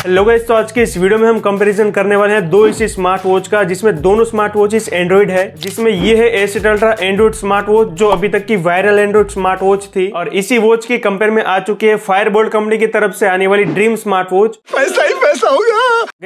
hello guys तो आज के इस वीडियो में हम कंपैरिजन करने वाले हैं दो इस स्मार्ट वॉच का जिसमें दोनों स्मार्ट वॉचिस एंड्रॉइड है जिसमें ये है acid ultra android smart watch जो अभी तक की वायरल एंड्रॉइड स्मार्ट वॉच थी और इसी वॉच की कंपेयर में आ चुकी है फायरबोल्ट कंपनी की तरफ से आने वाली ड्रीम स्मार्ट वॉच ऐसा ही खाऊंगा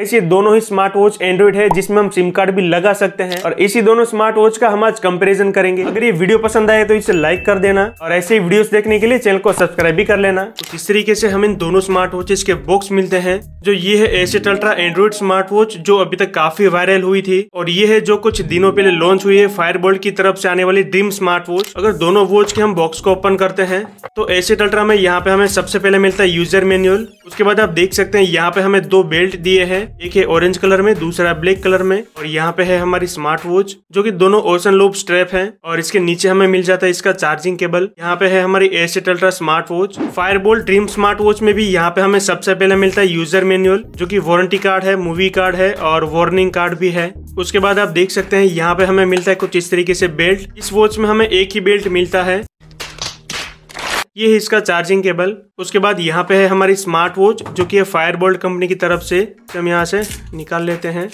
अच्छा ये दोनों ही स्मार्ट वॉच एंड्रॉइड है जिसमें हम सिम कार्ड भी लगा सकते हैं और इसी दोनों स्मार्ट वॉच का हम आज कंपेरिजन करेंगे अगर ये वीडियो पसंद आए तो इसे लाइक कर देना और ऐसे ही वीडियो देखने के लिए चैनल को सब्सक्राइब भी कर लेना तो किस तरीके से हम इन दोनों स्मार्ट वॉचेस के बॉक्स मिलते हैं जो ये है asset ultra android smart watch जो अभी तक काफी वायरल हुई थी और ये है जो कुछ दिनों पहले लॉन्च हुई है फायर की तरफ से आने वाली ड्रीम स्मार्ट वॉच अगर दोनों वॉच के हम बॉक्स को ओपन करते हैं तो एसेट अल्ट्रा में यहाँ पे हमें सबसे पहले मिलता है यूजर मेन्यूअल उसके बाद आप देख सकते हैं यहाँ पे हमें दो बेल्ट दिए हैं एक है ऑरेंज कलर में दूसरा ब्लैक कलर में और यहाँ पे है हमारी स्मार्ट वॉच जो कि दोनों ओशन लोब स्ट्रैप है और इसके नीचे हमें मिल जाता है इसका चार्जिंग केबल यहाँ पे है हमारी asset ultra smart watch Fire Boltt dream smart watch में भी यहाँ पे हमें सबसे पहले मिलता है यूजर मेन्यूअल जो की वारंटी कार्ड है मूवी कार्ड है और वार्निंग कार्ड भी है उसके बाद आप देख सकते हैं यहाँ पे हमें मिलता है कुछ इस तरीके से बेल्ट इस वॉच में हमें एक ही बेल्ट मिलता है ये है इसका चार्जिंग केबल उसके बाद यहाँ पे है हमारी स्मार्ट वॉच जो कि है फायर बोल्ट कंपनी की तरफ से हम यहाँ से निकाल लेते हैं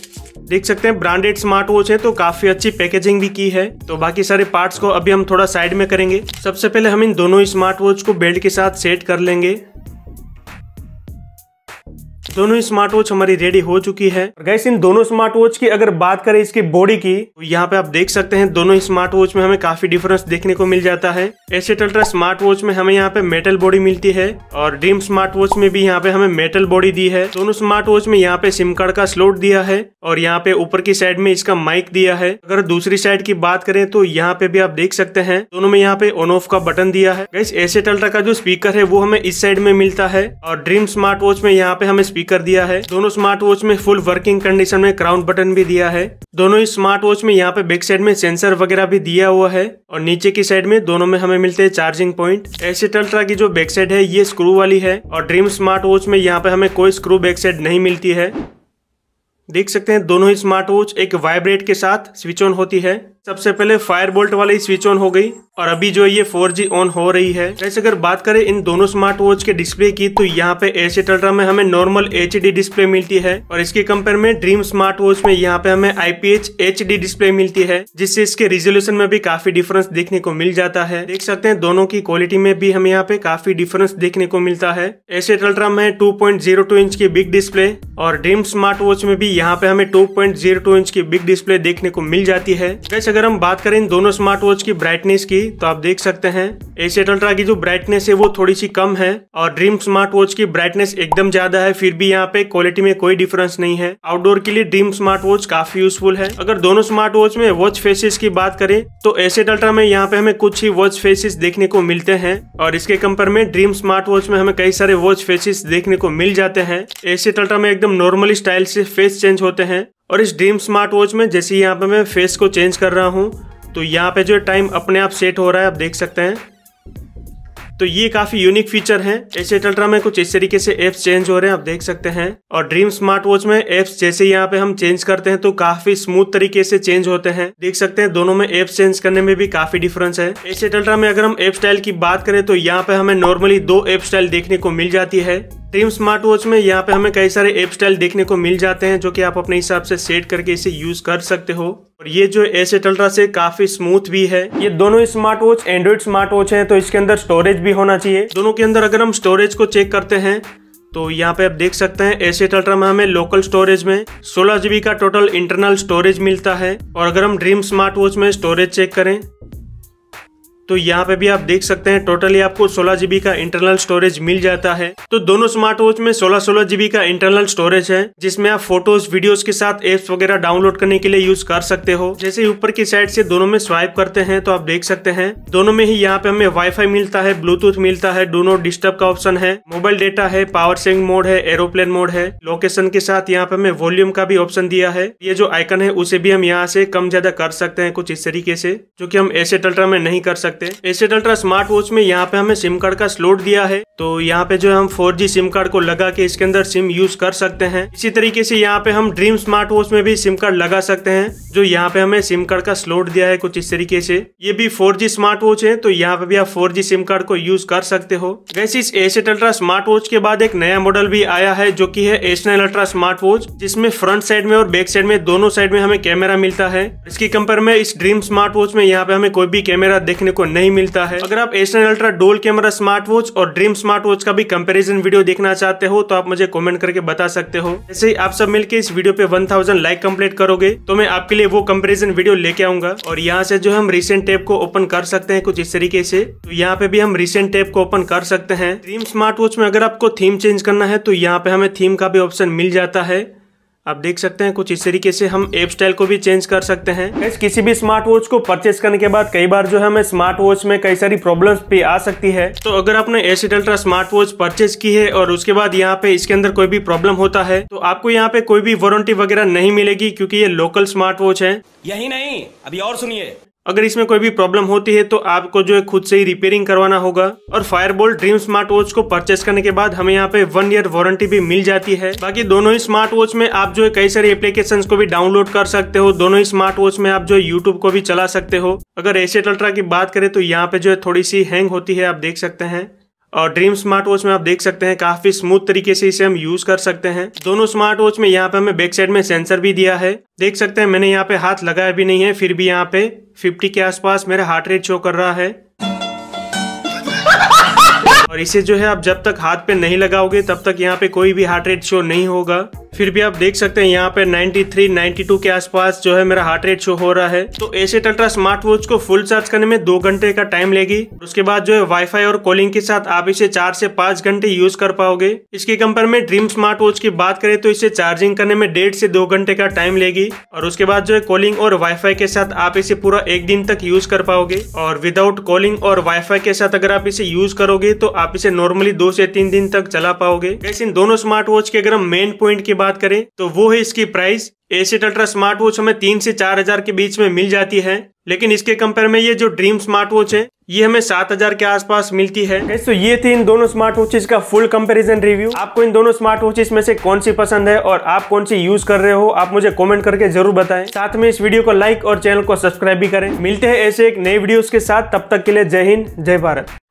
देख सकते हैं ब्रांडेड स्मार्ट वॉच है तो काफी अच्छी पैकेजिंग भी की है तो बाकी सारे पार्ट्स को अभी हम थोड़ा साइड में करेंगे सबसे पहले हम इन दोनों स्मार्ट वॉच को बेल्ट के साथ सेट कर लेंगे दोनों स्मार्ट वॉच हमारी रेडी हो चुकी है गैस इन दोनों स्मार्ट वॉच की अगर बात करें इसकी बॉडी की तो यहाँ पे आप देख सकते हैं दोनों स्मार्ट वॉच में हमें काफी डिफरेंस देखने को मिल जाता है एसेट अल्ट्रा स्मार्ट वॉच में हमें यहाँ पे मेटल बॉडी मिलती है और ड्रीम स्मार्ट वॉच में भी यहाँ पे हमें मेटल बॉडी दी है दोनों स्मार्ट वॉच में यहाँ पे सिम कार्ड का स्लोट दिया है और यहाँ पे ऊपर की साइड में इसका माइक दिया है अगर दूसरी साइड की बात करें तो यहाँ पे भी आप देख सकते हैं दोनों में यहाँ पे ऑन ऑफ का बटन दिया है गैस एसेट अल्ट्रा का जो स्पीकर है वो हमें इस साइड में मिलता है और ड्रीम स्मार्ट वॉच में यहाँ पे हमें स्पीकर कर दिया है दोनों स्मार्ट वॉच में फुल वर्किंग कंडीशन में क्राउन बटन भी दिया है दोनों ही स्मार्ट वॉच में यहाँ पे बैक साइड में सेंसर वगैरह भी दिया हुआ है और नीचे की साइड में दोनों में हमें मिलते हैं चार्जिंग पॉइंट एसिट अल्ट्रा की जो बैक साइड है ये स्क्रू वाली है और ड्रीम स्मार्ट वॉच में यहाँ पे हमें कोई स्क्रू बैक साइड नहीं मिलती है देख सकते हैं दोनों ही स्मार्ट वॉच एक वाइब्रेट के साथ स्विच ऑन होती है सबसे पहले फायर बोल्ट वाली स्विच ऑन हो गई और अभी जो ये 4G ऑन हो रही है वैसे अगर बात करें इन दोनों स्मार्ट वॉच के डिस्प्ले की तो यहाँ पे एच अल्ट्रा में हमें नॉर्मल एच डिस्प्ले मिलती है और इसके कंपेयर में ड्रीम स्मार्ट वॉच में यहाँ पे हमें आई पी एच डिस्प्ले मिलती है जिससे इसके रिजोल्यूशन में भी काफी डिफरेंस देखने को मिल जाता है देख सकते हैं दोनों की क्वालिटी में भी हमें यहाँ पे काफी डिफरेंस देखने को मिलता है एच अल्ट्रा में टू इंच की बिग डिस्प्ले और ड्रीम स्मार्ट वॉच में भी यहाँ पे हमें टू इंच की बिग डिस्प्ले देखने को मिल जाती है वैसे अगर हम बात करें इन दोनों स्मार्ट वॉच की ब्राइटनेस की तो आप देख सकते हैं एसेट अल्ट्रा की जो ब्राइटनेस है वो थोड़ी सी कम है और ड्रीम स्मार्ट वॉच की ब्राइटनेस एकदम ज्यादा है फिर भी यहाँ पे क्वालिटी में कोई डिफरेंस नहीं है आउटडोर के लिए ड्रीम स्मार्ट वॉच काफी यूजफुल है अगर दोनों स्मार्ट वॉच में वॉच फेसेस की बात करें तो एसेट अल्ट्रा में यहाँ पे हमें कुछ ही वॉच फेसेस देखने को मिलते हैं और इसके कम्पेयर में ड्रीम स्मार्ट वॉच में हमें कई सारे वॉच फेसेस देखने को मिल जाते हैं एसेट अल्ट्रा में एकदम नॉर्मली स्टाइल से फेस चेंज होते हैं और इस ड्रीम स्मार्ट वॉच में जैसे यहाँ पे मैं फेस को चेंज कर रहा हूँ तो यहाँ पे जो टाइम अपने आप सेट हो रहा है आप देख सकते हैं तो ये काफ़ी यूनिक फीचर है ऐसे अल्ट्रा में कुछ इस तरीके से एप्स चेंज हो रहे हैं आप देख सकते हैं और ड्रीम स्मार्ट वॉच में एप्स जैसे यहाँ पे हम चेंज करते हैं तो काफ़ी स्मूथ तरीके से चेंज होते हैं देख सकते हैं दोनों में एप्स चेंज करने में भी काफ़ी डिफरेंस है ऐसे अल्ट्रा में अगर हम एप स्टाइल की बात करें तो यहाँ पे हमें नॉर्मली दो एप स्टाइल देखने को मिल जाती है टीम स्मार्ट वॉच में यहाँ पे हमें कई सारे एप स्टाइल देखने को मिल जाते हैं जो कि आप अपने हिसाब से सेट करके इसे यूज कर सकते हो और ये जो एस एट अल्ट्रा से काफी स्मूथ भी है ये दोनों smart watch android smart watch है तो इसके अंदर स्टोरेज भी होना चाहिए दोनों के अंदर अगर हम स्टोरेज को चेक करते हैं तो यहाँ पे आप देख सकते हैं एस एट अल्ट्रा में हमें लोकल स्टोरेज में सोलह जीबी का टोटल इंटरनल स्टोरेज मिलता है और अगर हम ड्रीम स्मार्ट वॉच में स्टोरेज चेक करें तो यहाँ पे भी आप देख सकते हैं टोटली आपको सोलह जीबी का इंटरनल स्टोरेज मिल जाता है तो दोनों स्मार्ट वॉच में सोलह सोलह जीबी का इंटरनल स्टोरेज है जिसमें आप फोटोज वीडियो के साथ एप्स वगैरह डाउनलोड करने के लिए यूज कर सकते हो जैसे ऊपर की साइड से दोनों में स्वाइप करते हैं तो आप देख सकते हैं दोनों में ही यहाँ पे हमें वाई मिलता है ब्लूटूथ मिलता है दोनों डिस्टर्ब का ऑप्शन है मोबाइल डेटा है पावर सेविंग मोड है एरोप्लेन मोड है लोकेशन के साथ यहाँ पे हमें वॉल्यूम का भी ऑप्शन दिया है ये जो आइकन है उसे भी हम यहाँ से कम ज्यादा कर सकते हैं कुछ इस तरीके से जो की हम ऐसे टल्ट्रा में नहीं कर सकते सकते ऐसे अल्ट्रा स्मार्ट वॉच में यहाँ पे हमें सिम कार्ड का स्लोट दिया है तो यहाँ पे जो है हम 4G सिम कार्ड को लगा के इसके अंदर सिम यूज कर सकते हैं इसी तरीके से यहाँ पे हम ड्रीम स्मार्ट वॉच में भी सिम कार्ड लगा सकते हैं जो यहाँ पे हमें सिम कार्ड का स्लोट दिया है कुछ इस तरीके से ये भी 4G स्मार्ट वॉच है तो यहाँ पे भी आप 4G सिम कार्ड को यूज कर सकते हो वैसे इस एसेट अल्ट्रा स्मार्ट वॉच के बाद एक नया मॉडल भी आया है जो की है एसनल अल्ट्रा स्मार्ट वॉच जिसमें फ्रंट साइड में और बैक साइड में दोनों साइड में हमें कैमरा मिलता है इसकी कंपेयर में इस ड्रीम स्मार्ट वॉच में यहाँ पे हमें कोई भी कैमरा देखने को नहीं मिलता है अगर आप एसनल ultra dual camera smart watch और ड्रीम स्मार्ट वॉच का भी कंपेरिजन वीडियो देखना चाहते हो तो आप मुझे कॉमेंट करके बता सकते हो ऐसे ही आप सब मिलकर इस वीडियो पे 1000 लाइक कंप्लीट करोगे तो मैं आपके लिए वो कंपेरिजन वीडियो लेके आऊंगा और यहाँ से जो हम रिसेंट टैब को ओपन कर सकते हैं कुछ इस तरीके से तो यहाँ पे भी हम रिसेंट टैब को ओपन कर सकते हैं थीम स्मार्ट वॉच में अगर आपको थीम चेंज करना है तो यहाँ पे हमें थीम का भी ऑप्शन मिल जाता है आप देख सकते हैं कुछ इस तरीके से हम एप स्टाइल को भी चेंज कर सकते हैं किसी भी स्मार्ट वॉच को परचेस करने के बाद कई बार जो है हमें स्मार्ट वॉच में कई सारी प्रॉब्लम्स भी आ सकती है तो अगर आपने एसिड अल्ट्रा स्मार्ट वॉच परचेज की है और उसके बाद यहाँ पे इसके अंदर कोई भी प्रॉब्लम होता है तो आपको यहाँ पे कोई भी वारंटी वगैरह नहीं मिलेगी क्यूँकी ये लोकल स्मार्ट वॉच है यही नहीं अभी और सुनिए अगर इसमें कोई भी प्रॉब्लम होती है तो आपको जो है खुद से ही रिपेयरिंग करवाना होगा और फायरबोल ड्रीम स्मार्ट वॉच को परचेस करने के बाद हमें यहाँ पे वन ईयर वारंटी भी मिल जाती है बाकी दोनों ही स्मार्ट वॉच में आप जो है कई सारे एप्लीकेशन को भी डाउनलोड कर सकते हो दोनों ही स्मार्ट वॉच में आप जो है यूट्यूब को भी चला सकते हो अगर एसेट अल्ट्रा की बात करें तो यहाँ पे जो है थोड़ी सी हैंग होती है आप देख सकते हैं और ड्रीम स्मार्ट वॉच में आप देख सकते हैं काफ़ी स्मूथ तरीके से इसे हम यूज़ कर सकते हैं दोनों स्मार्ट वॉच में यहाँ पे हमें बैक साइड में सेंसर भी दिया है देख सकते हैं मैंने यहाँ पे हाथ लगाया भी नहीं है फिर भी यहाँ पे 50 के आसपास मेरा हार्ट रेट शो कर रहा है और इसे जो है आप जब तक हाथ पे नहीं लगाओगे तब तक यहाँ पे कोई भी हार्ट रेट शो नहीं होगा फिर भी आप देख सकते हैं यहाँ पे 93, 92 के आसपास जो है मेरा हार्ट रेट शो हो रहा है तो एसेट अल्ट्रा स्मार्ट वॉच को फुल चार्ज करने में दो घंटे का टाइम लेगी उसके बाद जो है वाईफाई और कॉलिंग के साथ आप इसे चार से पांच घंटे यूज कर पाओगे इसके कंपेयर में ड्रीम स्मार्ट वॉच की बात करें तो इसे चार्जिंग करने में डेढ़ से दो घंटे का टाइम लेगी और उसके बाद जो है कॉलिंग और वाईफाई के साथ आप इसे पूरा एक दिन तक यूज कर पाओगे और विदाउट कॉलिंग और वाईफाई के साथ अगर आप इसे यूज करोगे तो आप इसे नॉर्मली दो से तीन दिन तक चला पाओगे इन दोनों स्मार्ट वॉच के अगर हम मेन पॉइंट की बात करें तो वो है इसकी प्राइस एसेट अल्ट्रा स्मार्ट वॉच हमें तीन से चार हजार के बीच में मिल जाती है लेकिन इसके कंपेयर में ये जो ड्रीम स्मार्ट वॉच है ये हमें सात हजार के आसपास मिलती है तो ये थी इन दोनों स्मार्ट वॉचेस का फुल कंपैरिजन रिव्यू आपको इन दोनों स्मार्ट वॉचेस में से कौन सी पसंद है और आप कौन सी यूज कर रहे हो आप मुझे कमेंट करके जरूर बताएं साथ में इस वीडियो को लाइक और चैनल को सब्सक्राइब भी करें मिलते हैं ऐसे एक नए वीडियो के साथ तब तक के लिए जय हिंद जय भारत